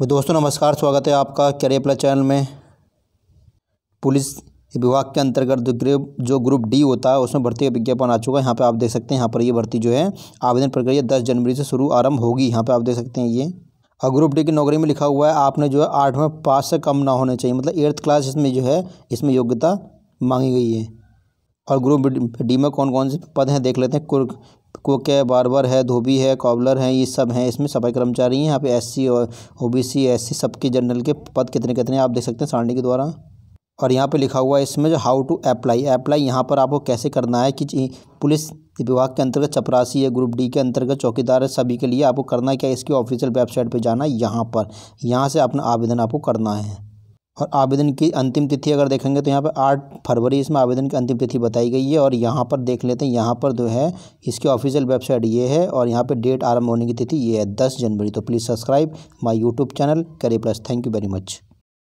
तो दोस्तों नमस्कार स्वागत है आपका प्लस चैनल में पुलिस विभाग के अंतर्गत जो ग्रुप जो ग्रुप डी होता है उसमें भर्ती का विज्ञापन आ चुका है यहाँ पे आप देख सकते हैं यहाँ पर ये भर्ती जो है आवेदन प्रक्रिया दस जनवरी से शुरू आरंभ होगी यहाँ पे आप देख सकते हैं ये और ग्रुप डी की नौकरी में लिखा हुआ है आपने जो है आठवें पास से कम ना होने चाहिए मतलब एट्थ क्लास इसमें जो है इसमें योग्यता मांगी गई है और ग्रुप डी में कौन कौन से पद हैं देख लेते हैं कुक है बारबर है धोबी है कॉबलर हैं ये सब हैं इसमें सफाई कर्मचारी हैं यहाँ पे एससी और ओबीसी एससी सबके जनरल के पद कितने कितने आप देख सकते हैं सारणी के द्वारा और यहाँ पे लिखा हुआ है इसमें जो हाउ टू अप्लाई अप्लाई यहाँ पर आपको कैसे करना है कि पुलिस विभाग के अंतर्गत चपरासी है ग्रुप डी के अंतर्गत चौकीदार है सभी के लिए आपको करना है क्या इसकी ऑफिशियल वेबसाइट पर जाना है यहाँ पर यहाँ से अपना आवेदन आपको करना है और आवेदन की अंतिम तिथि अगर देखेंगे तो यहाँ पर आठ फरवरी इसमें आवेदन की अंतिम तिथि बताई गई है और यहाँ पर देख लेते हैं यहाँ पर जो है इसकी ऑफिशियल वेबसाइट ये है और यहाँ पर डेट आरंभ होने की तिथि ये है दस जनवरी तो please subscribe my YouTube channel करे plus thank you very much